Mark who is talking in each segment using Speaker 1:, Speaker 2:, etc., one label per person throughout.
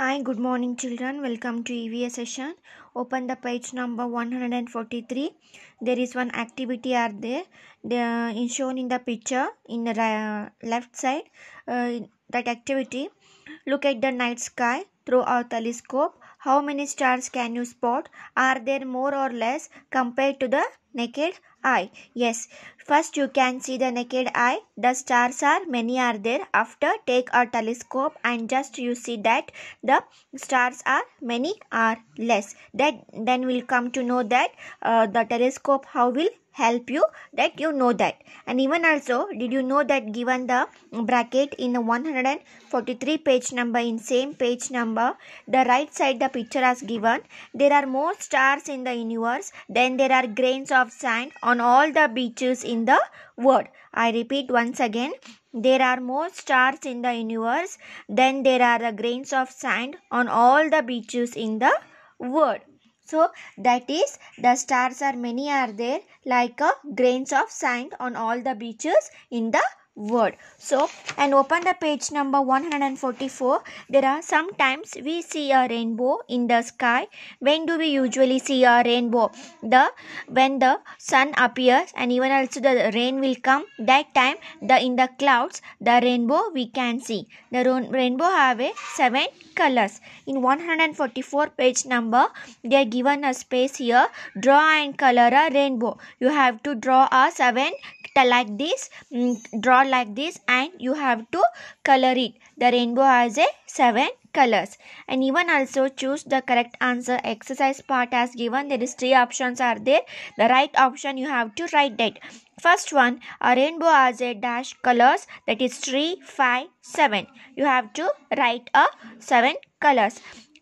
Speaker 1: Hi, good morning children. Welcome to EVA session. Open the page number 143. There is one activity are there. The, in shown in the picture in the uh, left side. Uh, that activity. Look at the night sky through our telescope. How many stars can you spot? Are there more or less compared to the naked eye? Yes, first you can see the naked eye. The stars are many are there. After take a telescope and just you see that the stars are many are less. That then we'll come to know that uh, the telescope how will help you that you know that and even also did you know that given the bracket in the 143 page number in same page number the right side the picture as given there are more stars in the universe than there are grains of sand on all the beaches in the world i repeat once again there are more stars in the universe than there are the grains of sand on all the beaches in the world so that is the stars are many are there like a grains of sand on all the beaches in the word so and open the page number 144 there are sometimes we see a rainbow in the sky when do we usually see a rainbow the when the sun appears and even also the rain will come that time the in the clouds the rainbow we can see the rainbow have a seven colors in 144 page number they are given a space here draw and color a rainbow you have to draw a seven like this mm, draw like this and you have to color it. The rainbow has a 7 colors and even also choose the correct answer exercise part as given there is three options are there the right option you have to write that first one a rainbow has a dash colors that is 3 5 7 you have to write a 7 colors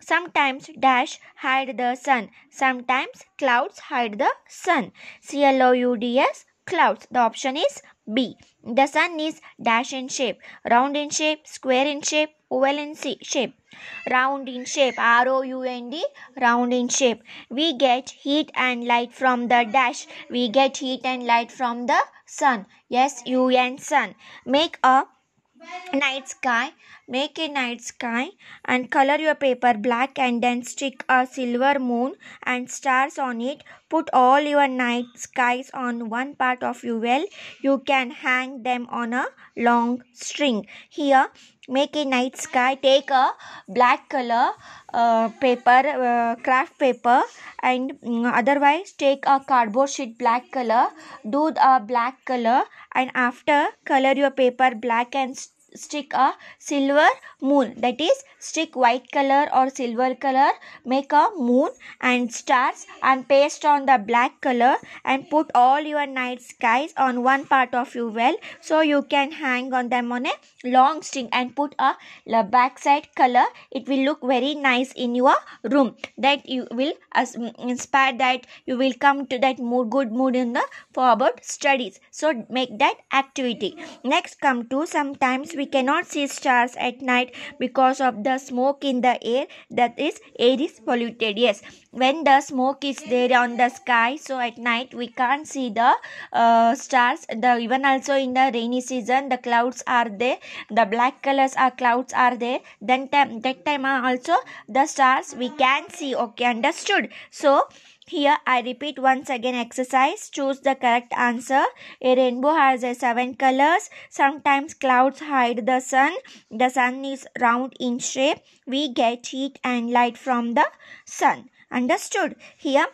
Speaker 1: Sometimes dash hide the sun. Sometimes clouds hide the sun. C L O U D S clouds. The option is B. The sun is dash in shape, round in shape, square in shape, oval in shape. Round in shape, R O U N D, round in shape. We get heat and light from the dash. We get heat and light from the sun. Yes, U N sun. Make a night sky Make a night sky and color your paper black and then stick a silver moon and stars on it. Put all your night skies on one part of your well. You can hang them on a long string. Here, make a night sky. Take a black color uh, paper, uh, craft paper and mm, otherwise take a cardboard sheet black color. Do a black color and after color your paper black and stick a silver moon that is stick white color or silver color make a moon and stars and paste on the black color and put all your night skies on one part of your well so you can hang on them on a long string and put a backside color it will look very nice in your room that you will as mm, inspire that you will come to that mood good mood in the forward studies so make that activity next come to sometimes we cannot see stars at night because of the smoke in the air. That is, air is polluted. Yes, when the smoke is there on the sky, so at night we can't see the uh, stars. The even also in the rainy season, the clouds are there. The black colors are clouds are there. Then time, that time also the stars we can see. Okay, understood. So. Here I repeat once again exercise. Choose the correct answer. A rainbow has a seven colors. Sometimes clouds hide the sun. The sun is round in shape. We get heat and light from the sun. Understood? Here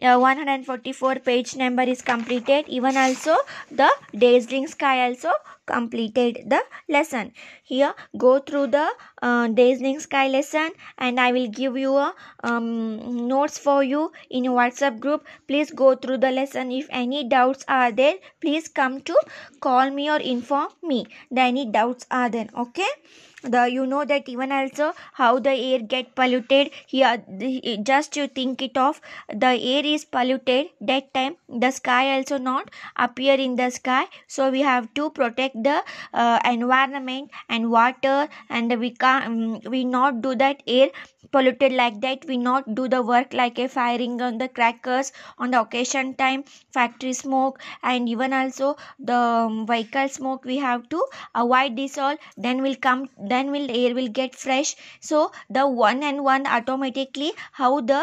Speaker 1: 144 page number is completed even also the dazzling sky also completed the lesson here go through the uh, dazzling sky lesson and i will give you a um, notes for you in whatsapp group please go through the lesson if any doubts are there please come to call me or inform me that any doubts are there okay the you know that even also how the air get polluted here just you think it of the air is polluted that time the sky also not appear in the sky so we have to protect the uh, environment and water and we can um, we not do that air polluted like that we not do the work like a firing on the crackers on the occasion time factory smoke and even also the um, vehicle smoke we have to avoid this all then will come then will air will get fresh so the one and one automatically how the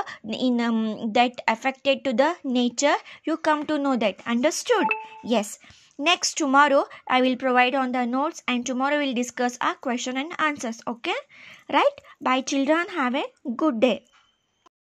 Speaker 1: in um, that affected to the nature you come to know that understood yes next tomorrow i will provide on the notes and tomorrow we'll discuss our question and answers okay right bye children have a good day